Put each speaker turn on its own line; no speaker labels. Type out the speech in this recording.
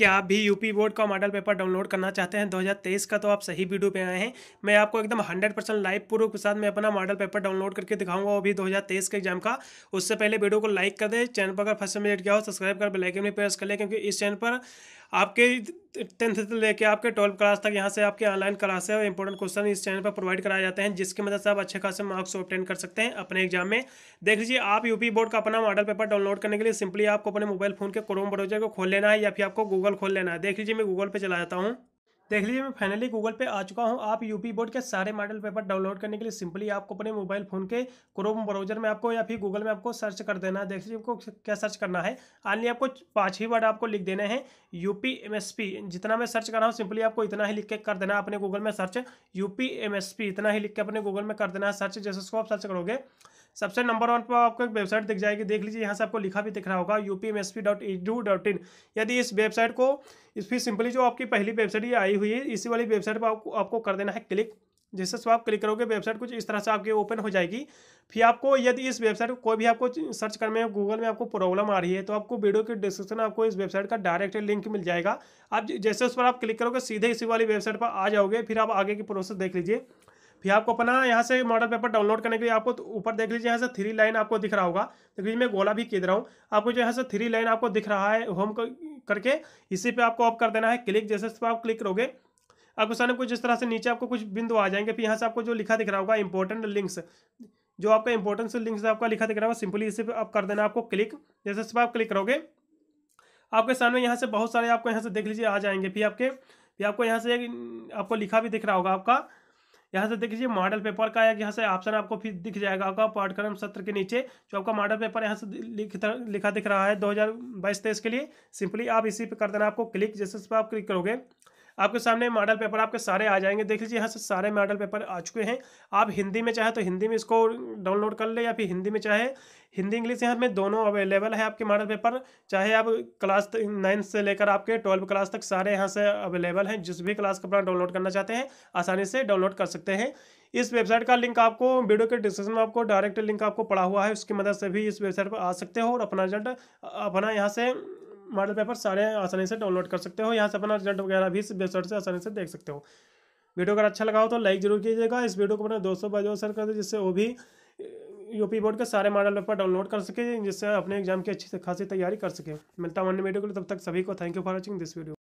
क्या आप भी यूपी बोर्ड का मॉडल पेपर डाउनलोड करना चाहते हैं 2023 का तो आप सही वीडियो पे आए हैं मैं आपको एकदम 100 परसेंट लाइव पूर्व के साथ मैं अपना मॉडल पेपर डाउनलोड करके दिखाऊंगा वो भी 2023 के एग्जाम का उससे पहले वीडियो को लाइक कर दें चैनल पर अगर फर्स्ट लेट गया हो सब्सक्राइब कर बेलाइकन में प्रेस कर लें क्योंकि इस चैनल पर आपके टेंथ से लेके आपके ट्वेल्थ क्लास तक यहाँ से आपके ऑनलाइन क्लास है और इंपॉर्टेंट क्वेश्चन इस चैनल पर प्रोवाइड कराए जाते हैं जिसकी मदद से आप अच्छे खासे मार्क्स ऑप्टेन कर सकते हैं अपने एग्जाम में देख लीजिए आप यूपी बोर्ड का अपना मॉडल पेपर डाउनलोड करने के लिए सिंपली आपको अपने मोबाइल फोन के क्रोम ब्राउजर को खोल लेना है या फिर आपको गूगल खोल लेना है देख लीजिए मैं गूगल पर चला जाता हूँ देख लीजिए मैं फाइनली गूगल पे आ चुका हूँ आप यूपी बोर्ड के सारे मॉडल पेपर डाउनलोड करने के लिए सिंपली आपको अपने मोबाइल फोन के क्रोम ब्राउजर में आपको या फिर गूगल में आपको सर्च कर देना है देख लीजिए आपको क्या सर्च करना है आनली आपको पाँच ही वर्ड आपको लिख देने हैं यू पी जितना मैं सर्च कर रहा हूँ सिंपली आपको इतना ही लिख के कर देना अपने गूगल में सर्च यू पी इतना ही लिख के अपने गूगल में कर देना है सर्च जैसे उसको आप सर्च करोगे सबसे नंबर वन पर आपको एक वेबसाइट दिख जाएगी देख लीजिए यहाँ से आपको लिखा भी दिख रहा होगा यू यदि इस वेबसाइट को इस फिर सिंपली जो आपकी पहली वेबसाइट ये आई हुई है इसी वाली वेबसाइट पर आपको आपको कर देना है क्लिक जैसे सब आप क्लिक करोगे वेबसाइट कुछ इस तरह से आपकी ओपन हो जाएगी फिर आपको यदि इस वेबसाइट को कोई भी आपको सर्च करने में गूगल में आपको प्रॉब्लम आ रही है तो आपको वीडियो के डिस्क्रिप्शन में आपको इस वेबसाइट का डायरेक्ट लिंक मिल जाएगा आप जैसे उस पर आप क्लिक करोगे सीधे इसी वाली वेबसाइट पर आ जाओगे फिर आप आगे की प्रोसेस देख लीजिए फिर आपको अपना यहाँ से मॉडल पेपर डाउनलोड करने के लिए आपको तो ऊपर देख लीजिए यहाँ से थ्री लाइन आपको दिख रहा होगा देख लीजिए मैं गोला भी खींच रहा हूँ आपको जो यहाँ से थ्री लाइन आपको दिख रहा है होम करके इसी पर आपको ऑफ कर देना है क्लिक जैसे आप क्लिक करोगे आपके सामने कुछ जिस तरह से नीचे आपको कुछ बिंदु आ जाएंगे फिर यहाँ से आपको जो लिखा दिख रहा होगा इंपॉर्टेंट लिंक्स जो आपका इंपॉर्टेंट लिंक्स आपका लिखा दिख रहा होगा सिंपली इसी पर आप कर देना आपको क्लिक जैसे इस पर आप क्लिक करोगे आपके सामने यहाँ से बहुत सारे आपको यहाँ से देख लीजिए आ जाएंगे फिर आपके फिर आपको यहाँ से आपको लिखा भी दिख रहा होगा आपका यहाँ से देख लीजिए मॉडल पेपर का एक यहाँ से ऑप्शन आपको फिर दिख जाएगा आपका पाठ्यक्रम सत्र के नीचे जो आपका मॉडल पेपर यहाँ से लिखा दिख रहा है दो हज़ार के लिए सिंपली आप इसी पर कर देना आपको क्लिक जैसे आप क्लिक करोगे आपके सामने मॉडल पेपर आपके सारे आ जाएंगे देख लीजिए यहाँ से सारे मॉडल पेपर आ चुके हैं आप हिंदी में चाहे तो हिंदी में इसको डाउनलोड कर ले या फिर हिंदी में चाहे हिंदी इंग्लिश यहाँ में दोनों अवेलेबल है आपके मॉडल पेपर चाहे आप क्लास नाइन्थ से लेकर आपके ट्वेल्व क्लास तक सारे यहाँ से अवेलेबल हैं जिस भी क्लास का अपना डाउनलोड करना चाहते हैं आसानी से डाउनलोड कर सकते हैं इस वेबसाइट का लिंक आपको वीडियो के डिस्क्रिप्शन में आपको डायरेक्ट लिंक आपको पड़ा हुआ है उसकी मदद से भी इस वेबसाइट पर आ सकते हो और अपना रिजल्ट अपना यहाँ से मॉडल पेपर सारे आसानी से डाउनलोड कर सकते हो यहाँ से अपना रिजल्ट वगैरह भी इस वेबसाइट से आसानी से देख सकते हो वीडियो अगर अच्छा लगा हो तो लाइक जरूर कीजिएगा इस वीडियो को अपने दोस्तों बाजू शेयर कर दे जिससे वो भी यूपी बोर्ड के सारे मॉडल पेपर डाउनलोड कर सके जिससे अपने एग्जाम की अच्छी से खासी तैयारी कर सके मिलता हूँ अन्य वीडियो के लिए तब तक सभी को thank you for watching this video